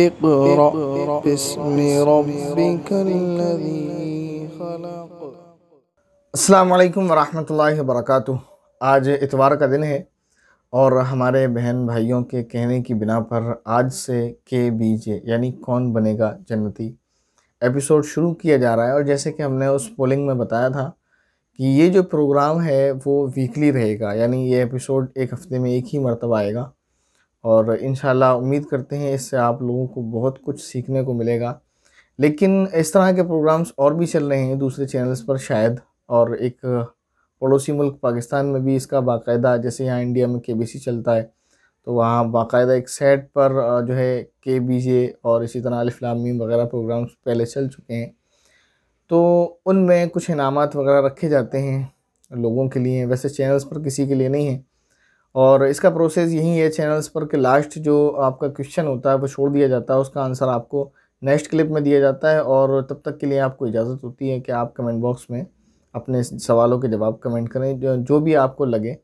اقرأ باسم ربك आज इतवार का दिन है और हमारे बहन भाइयों के कहने की बिना पर आज से के बी जे यानी कौन बनेगा जन्नती एपिसोड शुरू किया जा रहा है और जैसे कि हमने उस पोलिंग में बताया था कि ये जो प्रोग्राम है वो वीकली रहेगा यानी ये एपिसोड एक हफ़्ते में एक ही मरतबा आएगा और इन उम्मीद करते हैं इससे आप लोगों को बहुत कुछ सीखने को मिलेगा लेकिन इस तरह के प्रोग्राम्स और भी चल रहे हैं दूसरे चैनल्स पर शायद और एक पड़ोसी मुल्क पाकिस्तान में भी इसका बाकायदा जैसे यहाँ इंडिया में के चलता है तो वहाँ बाकायदा एक सेट पर जो है के और इसी तरह अलिफ्लामीम वगैरह प्रोग्राम्स पहले चल चुके हैं तो उनमें कुछ इनामत वगैरह रखे जाते हैं लोगों के लिए वैसे चैनल्स पर किसी के लिए नहीं है और इसका प्रोसेस यही है चैनल्स पर कि लास्ट जो आपका क्वेश्चन होता है वो छोड़ दिया जाता है उसका आंसर आपको नेक्स्ट क्लिप में दिया जाता है और तब तक के लिए आपको इजाज़त होती है कि आप कमेंट बॉक्स में अपने सवालों के जवाब कमेंट करें जो, जो भी आपको लगे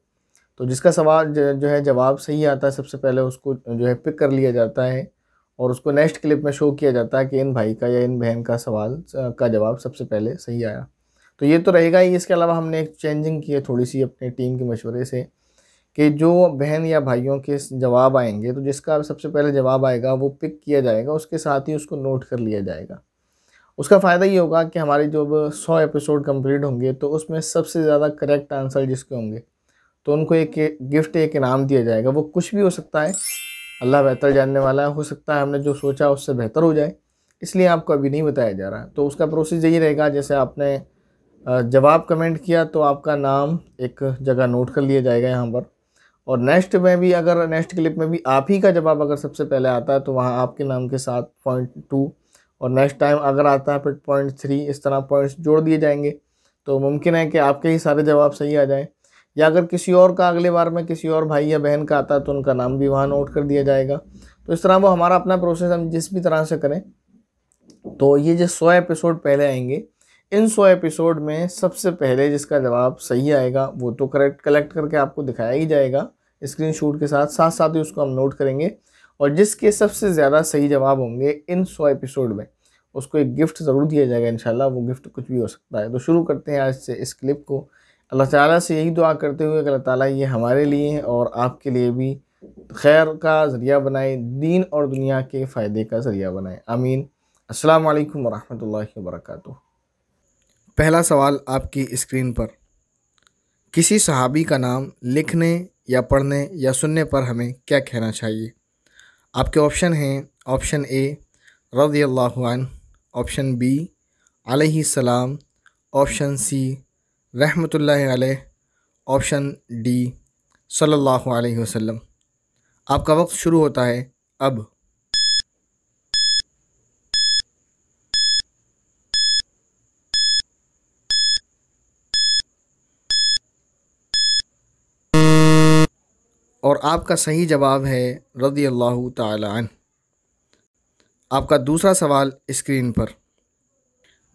तो जिसका सवाल जो है जवाब सही आता है सबसे पहले उसको जो है पिक कर लिया जाता है और उसको नेक्स्ट क्लिप में शो किया जाता है कि इन भाई का या इन बहन का सवाल का जवाब सबसे पहले सही आया तो ये तो रहेगा ही इसके अलावा हमने एक चेंजिंग की है थोड़ी सी अपने टीम के मशवरे से कि जो बहन या भाइयों के जवाब आएंगे तो जिसका सबसे पहले जवाब आएगा वो पिक किया जाएगा उसके साथ ही उसको नोट कर लिया जाएगा उसका फ़ायदा ये होगा कि हमारे जब सौ एपिसोड कंप्लीट होंगे तो उसमें सबसे ज़्यादा करेक्ट आंसर जिसके होंगे तो उनको एक गिफ्ट एक इनाम दिया जाएगा वो कुछ भी हो सकता है अल्लाह बेहतर जानने वाला है हो सकता है हमने जो सोचा उससे बेहतर हो जाए इसलिए आपको अभी नहीं बताया जा रहा तो उसका प्रोसेस यही रहेगा जैसे आपने जवाब कमेंट किया तो आपका नाम एक जगह नोट कर लिया जाएगा यहाँ पर और नेक्स्ट में भी अगर नेक्स्ट क्लिप में भी आप ही का जवाब अगर सबसे पहले आता है तो वहाँ आपके नाम के साथ पॉइंट टू और नेक्स्ट टाइम अगर आता है फिर पॉइंट थ्री इस तरह पॉइंट्स जोड़ दिए जाएंगे तो मुमकिन है कि आपके ही सारे जवाब सही आ जाएँ या अगर किसी और का अगले बार में किसी और भाई या बहन का आता है तो उनका नाम भी वहाँ नोट कर दिया जाएगा तो इस तरह वो हमारा अपना प्रोसेस हम जिस भी तरह से करें तो ये जो सौ एपिसोड पहले आएंगे इन सौ एपिसोड में सबसे पहले जिसका जवाब सही आएगा वो तो करेक्ट कलेक्ट करके आपको दिखाया ही जाएगा स्क्रीन के साथ साथ साथ ही उसको हम नोट करेंगे और जिसके सबसे ज़्यादा सही जवाब होंगे इन सौ एपिसोड में उसको एक गिफ्ट ज़रूर दिया जाएगा इन वो गिफ्ट कुछ भी हो सकता है तो शुरू करते हैं आज से इस क्लिप को अल्लाह ताला से यही दुआ करते हुए कि अल्लाह ताला ये हमारे लिए और आपके लिए भी खैर का ज़रिया बनाए दीन और दुनिया के फ़ायदे का ज़रिया बनाए आमीन अस्सलाम वालेकुम वरहमतुल्लाहि वबरकatuh पहला सवाल आपकी स्क्रीन पर किसी सहाबी का नाम लिखने या पढ़ने या सुनने पर हमें क्या कहना चाहिए आपके ऑप्शन हैं ऑप्शन ए रज़ी अल्लाह ऑप्शन बी सलाम ऑप्शन सी रहमतुल्लाह ऑप्शन डी सल्लल्लाहु अलैहि वसल्लम आपका वक्त शुरू होता है अब और आपका सही जवाब है रदी अल्लाह तन आपका दूसरा सवाल स्क्रीन पर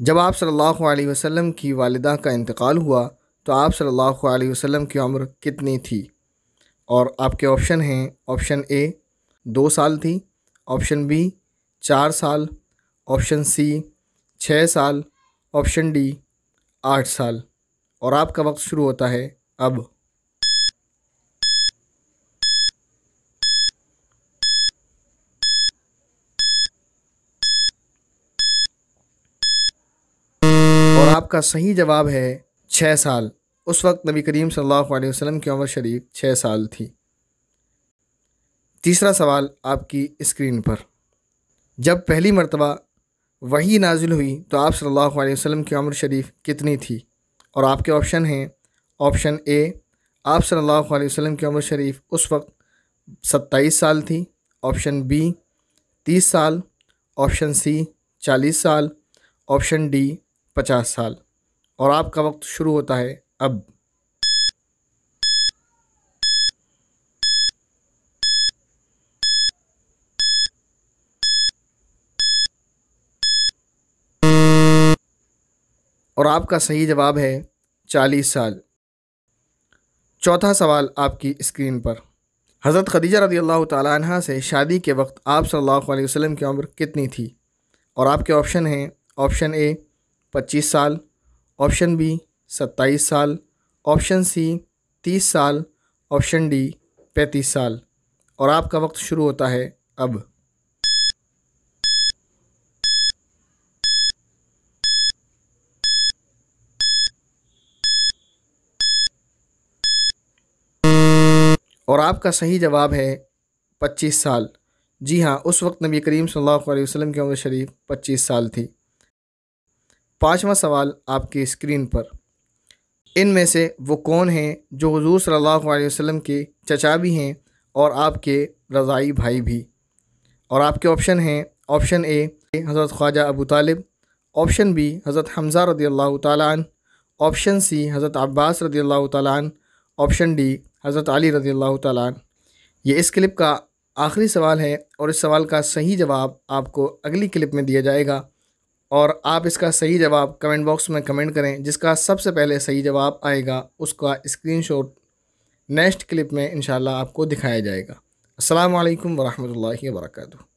जब आप सल्लल्लाहु अलैहि वसल्लम की वालदा का इंतकाल हुआ तो आप सल्लल्लाहु अलैहि वसल्लम की उम्र कितनी थी और आपके ऑप्शन हैं ऑप्शन ए दो साल थी ऑप्शन बी चार साल ऑप्शन सी छः साल ऑप्शन डी आठ साल और आपका वक्त शुरू होता है अब आपका सही जवाब है छः साल उस वक्त नबी करीम सल्लल्लाहु अलैहि वसल्लम की उम्र शरीफ छः साल थी तीसरा सवाल आपकी स्क्रीन पर जब पहली मरतबा वही नाजिल हुई तो आप सल्लल्लाहु अलैहि वसल्लम की उम्र शरीफ कितनी थी और आपके ऑप्शन हैं ऑप्शन ए आप सल्लल्लाहु अलैहि वसल्लम की उम्र शरीफ उस वक्त सत्ताईस साल थी ऑप्शन बी तीस साल ऑप्शन सी चालीस साल ऑप्शन डी पचास साल और आपका वक्त शुरू होता है अब और आपका सही जवाब है चालीस साल चौथा सवाल आपकी स्क्रीन पर हज़रत खदीजा रदी अल्लाह तह से शादी के वक्त आप सल्लल्लाहु अलैहि वसल्लम की उम्र कितनी थी और आपके ऑप्शन हैं ऑप्शन ए पच्चीस साल ऑप्शन बी सत्ताईस साल ऑप्शन सी तीस साल ऑप्शन डी पैंतीस साल और आपका वक्त शुरू होता है अब और आपका सही जवाब है पच्चीस साल जी हाँ उस वक्त नबी करीम सल्लल्लाहु अलैहि वसल्लम की उम्र शरीफ पच्चीस साल थी पाँचवा सवाल आपकी स्क्रीन पर इनमें से वो कौन हैं जो हजूर सल्लल्लाहु अलैहि वसल्लम के चचा भी हैं और आपके रज़ाई भाई भी और आपके ऑप्शन हैं option A Hazrat Khwaja Abu Talib option B Hazrat Hamza रदी अल्लाह तन ऑप्शन सी हज़रत अब्बास रदी अल्लाह तन ऑप्शन डी हज़रत अली रदी अल्लाह तन ये इस क्लिप का आखिरी सवाल है और इस सवाल का सही जवाब आपको अगली क्लिप में दिया जाएगा और आप इसका सही जवाब कमेंट बॉक्स में कमेंट करें जिसका सबसे पहले सही जवाब आएगा उसका स्क्रीनशॉट नेक्स्ट क्लिप में इनशाला आपको दिखाया जाएगा अल्लाम वरहमल वर्का